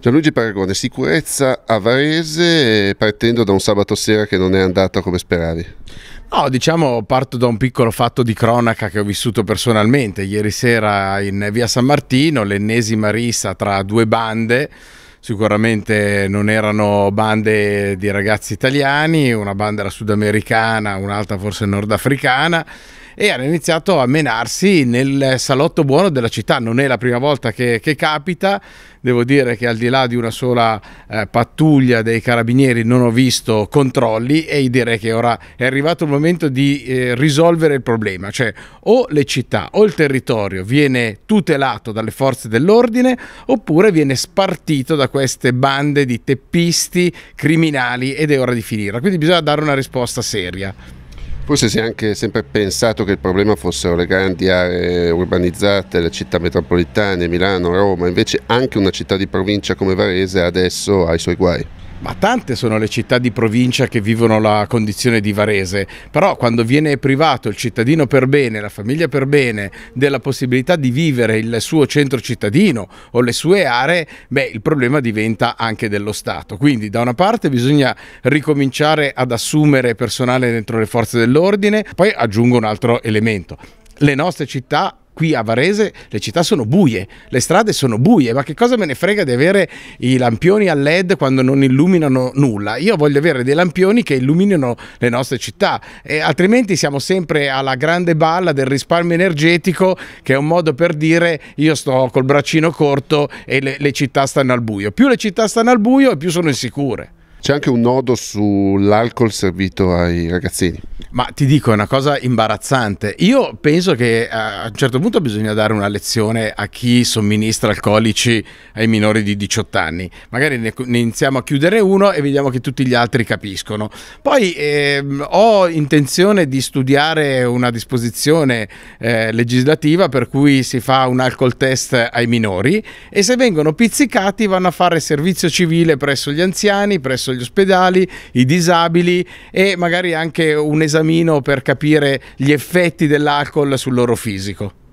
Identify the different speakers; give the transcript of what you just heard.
Speaker 1: Gianluigi Paragone, sicurezza a Varese partendo da un sabato sera che non è andato come speravi.
Speaker 2: No, diciamo parto da un piccolo fatto di cronaca che ho vissuto personalmente. Ieri sera in via San Martino, l'ennesima rissa tra due bande sicuramente non erano bande di ragazzi italiani, una banda era sudamericana, un'altra forse nordafricana e hanno iniziato a menarsi nel salotto buono della città. Non è la prima volta che, che capita, devo dire che al di là di una sola eh, pattuglia dei carabinieri non ho visto controlli e direi che ora è arrivato il momento di eh, risolvere il problema, cioè o le città o il territorio viene tutelato dalle forze dell'ordine oppure viene spartito da queste bande di teppisti criminali ed è ora di finirla. Quindi bisogna dare una risposta seria.
Speaker 1: Forse si è anche sempre pensato che il problema fossero le grandi aree urbanizzate, le città metropolitane, Milano, Roma, invece anche una città di provincia come Varese adesso ha i suoi guai. Ma tante sono le città di provincia che vivono la
Speaker 2: condizione di Varese, però quando viene privato il cittadino per bene, la famiglia per bene, della possibilità di vivere il suo centro cittadino o le sue aree, beh, il problema diventa anche dello Stato. Quindi da una parte bisogna ricominciare ad assumere personale dentro le forze dell'ordine, poi aggiungo un altro elemento le nostre città qui a Varese le città sono buie, le strade sono buie, ma che cosa me ne frega di avere i lampioni a LED quando non illuminano nulla? Io voglio avere dei lampioni che illuminino le nostre città, e altrimenti siamo sempre alla grande balla del risparmio energetico, che è un modo per dire io sto col braccino corto e le, le città stanno al buio. Più le città stanno al buio e più sono insicure.
Speaker 1: C'è anche un nodo sull'alcol servito
Speaker 2: ai ragazzini. Ma ti dico una cosa imbarazzante. Io penso che eh, a un certo punto bisogna dare una lezione a chi somministra alcolici ai minori di 18 anni. Magari ne, iniziamo a chiudere uno e vediamo che tutti gli altri capiscono. Poi eh, ho intenzione di studiare una disposizione eh, legislativa per cui si fa un alcol test ai minori e se vengono pizzicati vanno a fare servizio civile presso gli anziani, presso gli ospedali, i disabili e magari anche un esame esamino per capire gli effetti dell'alcol sul loro fisico.